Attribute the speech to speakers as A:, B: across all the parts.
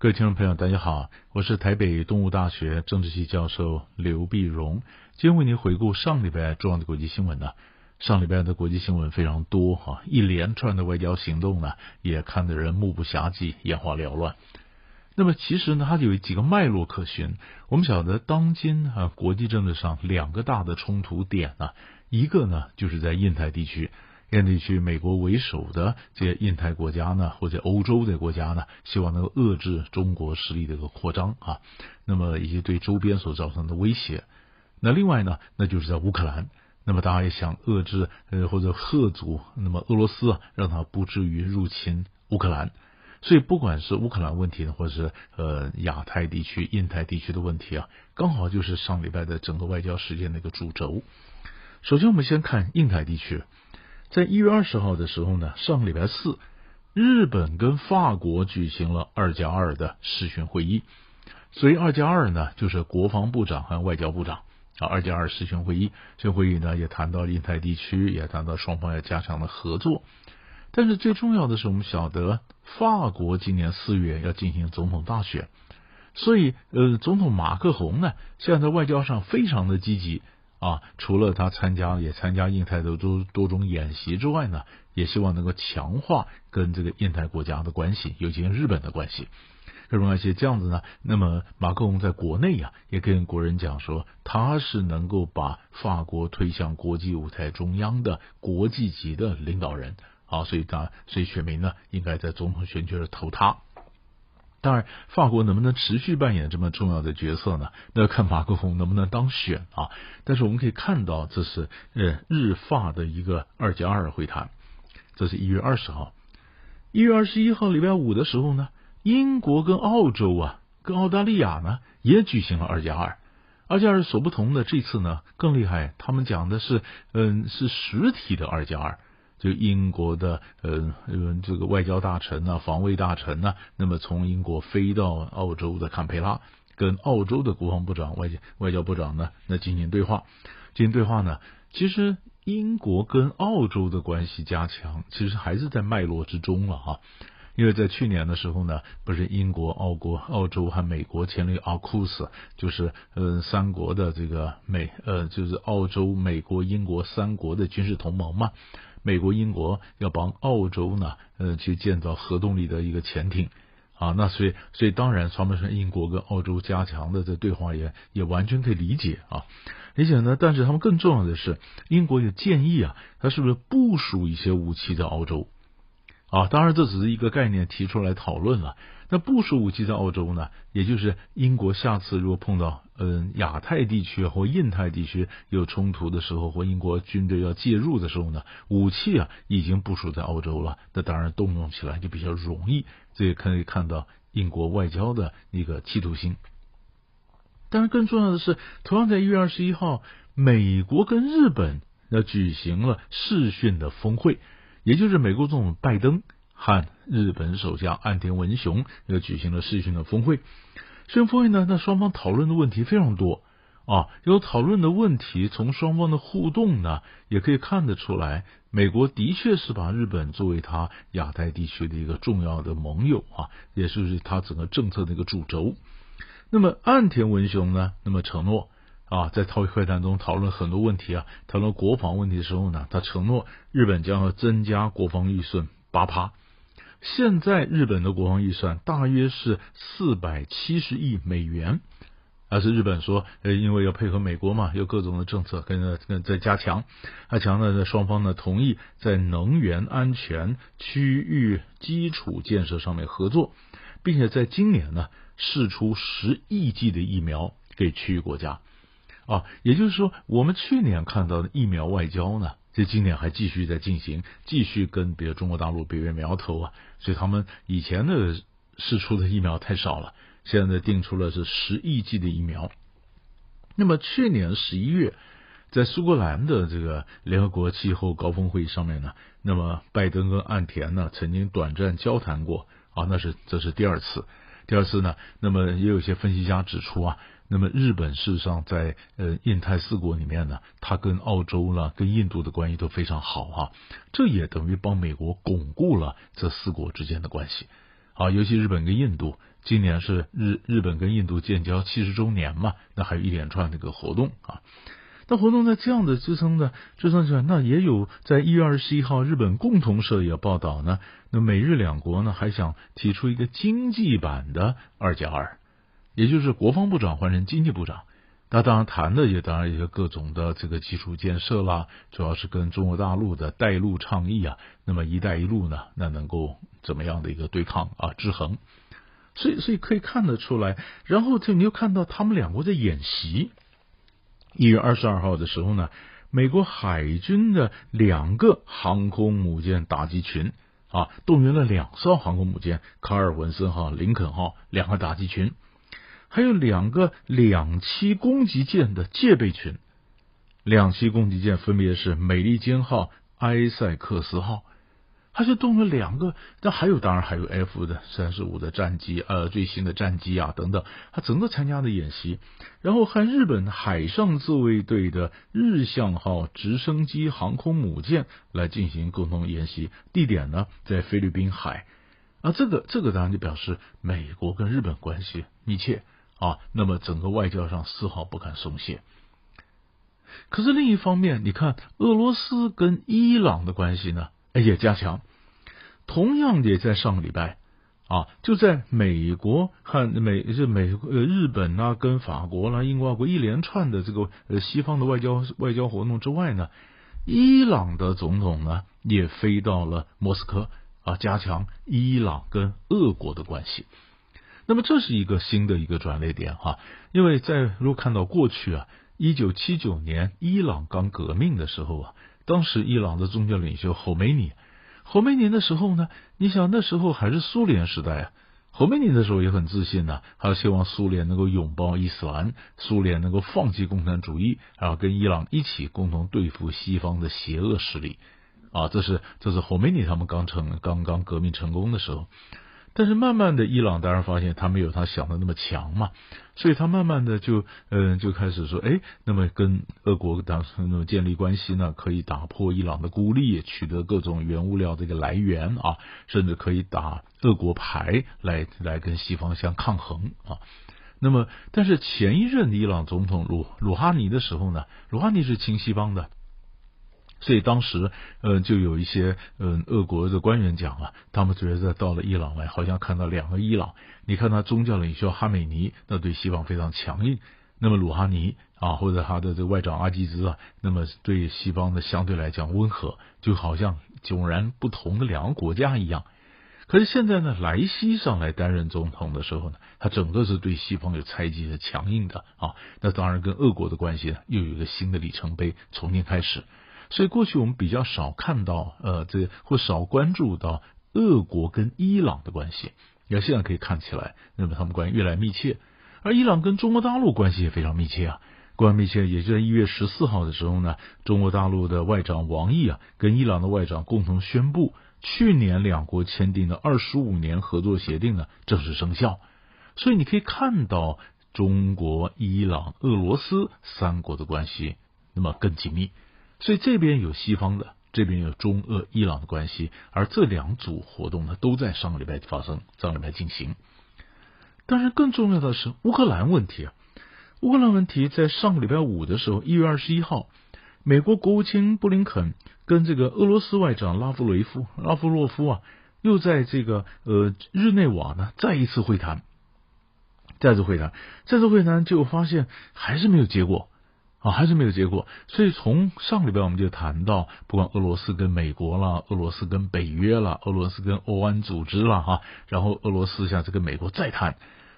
A: 各位听众朋友，大家好，我是台北动物大学政治系教授刘碧荣，今天为您回顾上礼拜重要的国际新闻呢。上礼拜的国际新闻非常多哈，一连串的外交行动呢，也看得人目不暇接、眼花缭乱。那么其实呢，它有几个脉络可循。我们晓得，当今啊，国际政治上两个大的冲突点呢，一个呢，就是在印太地区。愿地区，美国为首的这些印太国家呢，或者欧洲的国家呢，希望能够遏制中国实力的一个扩张啊，那么以及对周边所造成的威胁。那另外呢，那就是在乌克兰，那么大家也想遏制呃或者贺阻，那么俄罗斯让它不至于入侵乌克兰。所以不管是乌克兰问题呢，或者是呃亚太地区、印太地区的问题啊，刚好就是上礼拜的整个外交事件的一个主轴。首先，我们先看印太地区。在一月二十号的时候呢，上个礼拜四，日本跟法国举行了二加二的视讯会议。所以二加二呢，就是国防部长和外交部长啊，二加二视讯会议。这会议呢，也谈到印太地区，也谈到双方要加强的合作。但是最重要的是，我们晓得法国今年四月要进行总统大选，所以呃，总统马克龙呢，现在外交上非常的积极。啊，除了他参加也参加印太的多多种演习之外呢，也希望能够强化跟这个印太国家的关系，尤其跟日本的关系。各种关系这样子呢，那么马克龙在国内呀，也跟国人讲说，他是能够把法国推向国际舞台中央的国际级的领导人啊，所以当所以选民呢应该在总统选举时投他。当然，法国能不能持续扮演这么重要的角色呢？那要看马克龙能不能当选啊。但是我们可以看到，这是呃日法的一个二加二会谈，这是一月二十号。一月二十一号礼拜五的时候呢，英国跟澳洲啊，跟澳大利亚呢也举行了二加二。二加二所不同的这次呢更厉害，他们讲的是嗯是实体的二加二。就英国的呃这个外交大臣啊、防卫大臣啊，那么从英国飞到澳洲的坎培拉，跟澳洲的国防部长、外交外交部长呢，那进行对话。进行对话呢，其实英国跟澳洲的关系加强，其实还是在脉络之中了哈。因为在去年的时候呢，不是英国、澳国、澳洲和美国签了一个阿库斯，就是呃三国的这个美呃就是澳洲、美国、英国三国的军事同盟嘛。美国、英国要帮澳洲呢，呃，去建造核动力的一个潜艇，啊，那所以所以当然，说不说英国跟澳洲加强的这对话也也完全可以理解啊，理解呢，但是他们更重要的是，英国有建议啊，他是不是部署一些武器在澳洲，啊，当然这只是一个概念提出来讨论了。那部署武器在澳洲呢，也就是英国下次如果碰到嗯亚太地区或印太地区有冲突的时候，或英国军队要介入的时候呢，武器啊已经部署在澳洲了，那当然动用起来就比较容易。这也可以看到英国外交的那个企图心。当然，更重要的是，同样在一月二十一号，美国跟日本要举行了视讯的峰会，也就是美国总统拜登。和日本首相岸田文雄又举行了视讯的峰会，视讯峰会呢，那双方讨论的问题非常多啊，有讨论的问题，从双方的互动呢，也可以看得出来，美国的确是把日本作为它亚太地区的一个重要的盟友啊，也就是它整个政策的一个主轴。那么岸田文雄呢，那么承诺啊，在讨论会谈中讨论很多问题啊，讨论国防问题的时候呢，他承诺日本将要增加国防预算八趴。现在日本的国防预算大约是四百七十亿美元，而是日本说，呃，因为要配合美国嘛，有各种的政策跟在加强，加强呢，双方呢同意在能源安全、区域基础建设上面合作，并且在今年呢试出十亿剂的疫苗给区域国家，啊，也就是说，我们去年看到的疫苗外交呢。这今年还继续在进行，继续跟比如中国大陆比对苗头啊，所以他们以前的试出的疫苗太少了，现在定出了是十亿剂的疫苗。那么去年十一月，在苏格兰的这个联合国气候高峰会议上面呢，那么拜登跟岸田呢曾经短暂交谈过啊，那是这是第二次，第二次呢，那么也有些分析家指出啊。那么，日本事实上在呃印太四国里面呢，它跟澳洲啦、跟印度的关系都非常好哈。这也等于帮美国巩固了这四国之间的关系。啊，尤其日本跟印度，今年是日日本跟印度建交七十周年嘛，那还有一连串那个活动啊。那活动在这样的支撑的支撑下，那也有在一月二十一号，日本共同社也报道呢，那美日两国呢还想提出一个经济版的二加二。也就是国防部长换成经济部长，那当然谈的也当然一些各种的这个基础建设啦，主要是跟中国大陆的“带路倡议”啊，那么“一带一路”呢，那能够怎么样的一个对抗啊、制衡？所以，所以可以看得出来。然后，就你又看到他们两国在演习。一月二十二号的时候呢，美国海军的两个航空母舰打击群啊，动员了两艘航空母舰——卡尔文森号、林肯号——两个打击群。还有两个两栖攻击舰的戒备群，两栖攻击舰分别是美利坚号、埃塞克斯号，它就动了两个。那还有，当然还有 F 的三十五的战机，呃，最新的战机啊等等，它整个参加的演习，然后和日本海上自卫队的日向号直升机航空母舰来进行共同演习。地点呢在菲律宾海啊，这个这个当然就表示美国跟日本关系密切。啊，那么整个外交上丝毫不敢松懈。可是另一方面，你看俄罗斯跟伊朗的关系呢也加强，同样也在上个礼拜啊，就在美国和美是美呃日本呢跟法国呢、英国一连串的这个呃西方的外交外交活动之外呢，伊朗的总统呢也飞到了莫斯科啊，加强伊朗跟俄国的关系。那么这是一个新的一个转捩点哈，因为在如果看到过去啊，一九七九年伊朗刚革命的时候啊，当时伊朗的宗教领袖侯梅尼，侯梅尼的时候呢，你想那时候还是苏联时代啊，侯梅尼的时候也很自信呐，他希望苏联能够拥抱伊斯兰，苏联能够放弃共产主义，然后跟伊朗一起共同对付西方的邪恶势力啊，这是这是侯梅尼他们刚成刚刚革命成功的时候。但是慢慢的，伊朗当然发现他没有他想的那么强嘛，所以他慢慢的就嗯就开始说，哎，那么跟俄国当时那么建立关系呢，可以打破伊朗的孤立，取得各种原物料的一个来源啊，甚至可以打俄国牌来来跟西方相抗衡啊。那么，但是前一任的伊朗总统鲁鲁哈尼的时候呢，鲁哈尼是亲西方的。所以当时，嗯，就有一些嗯，俄国的官员讲啊，他们觉得到了伊朗来，好像看到两个伊朗。你看他宗教领袖哈梅尼，那对西方非常强硬；那么鲁哈尼啊，或者他的这外长阿基兹啊，那么对西方的相对来讲温和，就好像迥然不同的两个国家一样。可是现在呢，莱西上来担任总统的时候呢，他整个是对西方有猜忌、的、强硬的啊。那当然跟俄国的关系呢，又有一个新的里程碑，重新开始。所以过去我们比较少看到，呃，这个或少关注到俄国跟伊朗的关系，那现在可以看起来，那么他们关系越来越密切。而伊朗跟中国大陆关系也非常密切啊，关系密切，也就在一月十四号的时候呢，中国大陆的外长王毅啊，跟伊朗的外长共同宣布，去年两国签订的二十五年合作协定呢正式生效。所以你可以看到，中国、伊朗、俄罗斯三国的关系那么更紧密。所以这边有西方的，这边有中俄伊朗的关系，而这两组活动呢，都在上个礼拜发生，上个礼拜进行。当然，更重要的是乌克兰问题啊。乌克兰问题在上个礼拜五的时候，一月二十一号，美国国务卿布林肯跟这个俄罗斯外长拉夫雷夫、拉夫洛夫啊，又在这个呃日内瓦呢，再一次会谈，再次会谈，再次会谈，就发现还是没有结果。啊，还是没有结果。所以从上礼拜我们就谈到，不管俄罗斯跟美国了，俄罗斯跟北约了，俄罗斯跟欧安组织了，哈。然后俄罗斯下次跟美国再谈，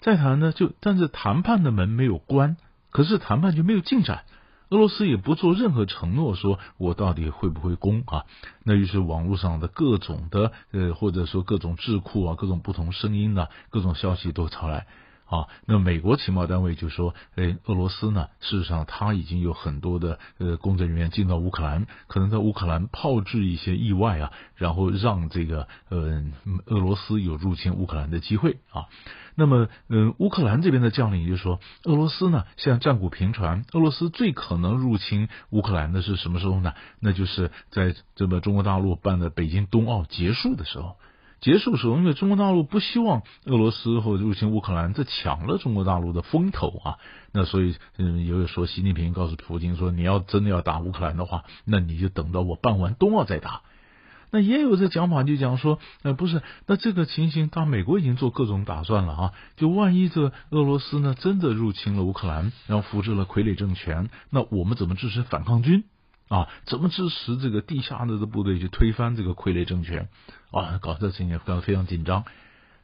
A: 再谈呢就，但是谈判的门没有关，可是谈判就没有进展。俄罗斯也不做任何承诺，说我到底会不会攻啊？那于是网络上的各种的，呃，或者说各种智库啊，各种不同声音啊，各种消息都朝来。啊，那美国情报单位就说，哎，俄罗斯呢，事实上他已经有很多的呃工作人员进到乌克兰，可能在乌克兰炮制一些意外啊，然后让这个呃俄罗斯有入侵乌克兰的机会啊。那么，嗯，乌克兰这边的将领就说，俄罗斯呢，现在战鼓频传，俄罗斯最可能入侵乌克兰的是什么时候呢？那就是在这个中国大陆办的北京冬奥结束的时候。结束的时候，因为中国大陆不希望俄罗斯或入侵乌克兰，这抢了中国大陆的风头啊。那所以，嗯，也有说习近平告诉普京说，你要真的要打乌克兰的话，那你就等到我办完冬奥再打。那也有这讲法，就讲说，呃，不是，那这个情形，当美国已经做各种打算了啊。就万一这俄罗斯呢真的入侵了乌克兰，然后扶植了傀儡政权，那我们怎么支持反抗军？啊，怎么支持这个地下的的部队去推翻这个傀儡政权？啊，搞这事情当然非常紧张。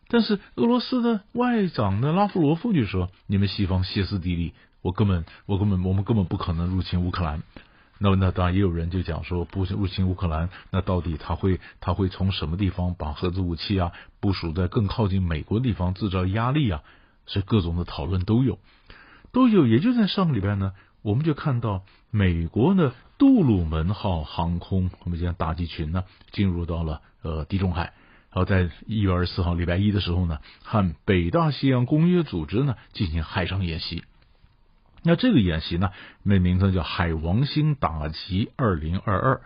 A: 但是俄罗斯的外长呢，拉夫罗夫就说：“你们西方歇斯底里，我根本我根本我们根本不可能入侵乌克兰。”那那当然也有人就讲说，不入侵乌克兰，那到底他会他会从什么地方把核子武器啊部署在更靠近美国的地方，制造压力啊？所以各种的讨论都有，都有。也就在上个礼拜呢。我们就看到美国呢，杜鲁门号航空，我们讲打击群呢，进入到了呃地中海，然后在一月二十四号礼拜一的时候呢，和北大西洋公约组织呢进行海上演习。那这个演习呢，那名字叫“海王星打击二零二二”。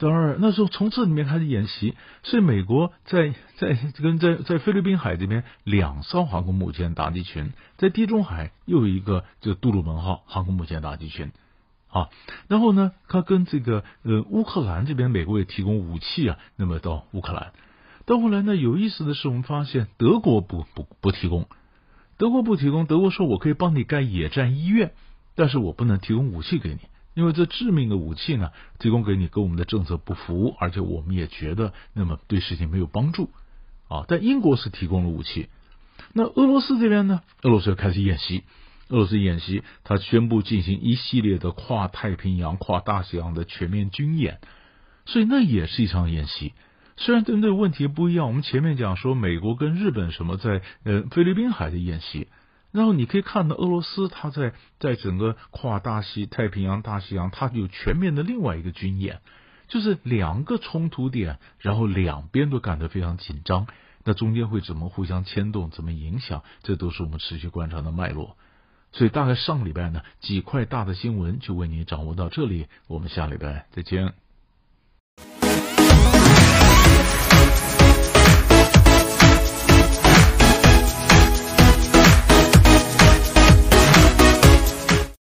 A: 当然，那时候从这里面开始演习，所以美国在 在跟在在菲律宾海这边两艘航空母舰打击群，在地中海又有一个这个杜鲁门号航空母舰打击群，啊，然后呢，他跟这个呃乌克兰这边美国也提供武器啊，那么到乌克兰，到后来呢，有意思的是我们发现德国不不不提供，德国不提供，德国说我可以帮你盖野战医院，但是我不能提供武器给你。因为这致命的武器呢，提供给你跟我们的政策不符，而且我们也觉得那么对事情没有帮助啊。但英国是提供了武器，那俄罗斯这边呢？俄罗斯开始演习，俄罗斯演习，他宣布进行一系列的跨太平洋、跨大西洋的全面军演，所以那也是一场演习。虽然针对问题不一样，我们前面讲说美国跟日本什么在呃菲律宾海的演习。然后你可以看到俄罗斯，它在在整个跨大西太平洋、大西洋，它有全面的另外一个军演，就是两个冲突点，然后两边都感到非常紧张，那中间会怎么互相牵动，怎么影响，这都是我们持续观察的脉络。所以大概上礼拜呢，几块大的新闻就为你掌握到这里，我们下礼拜再见。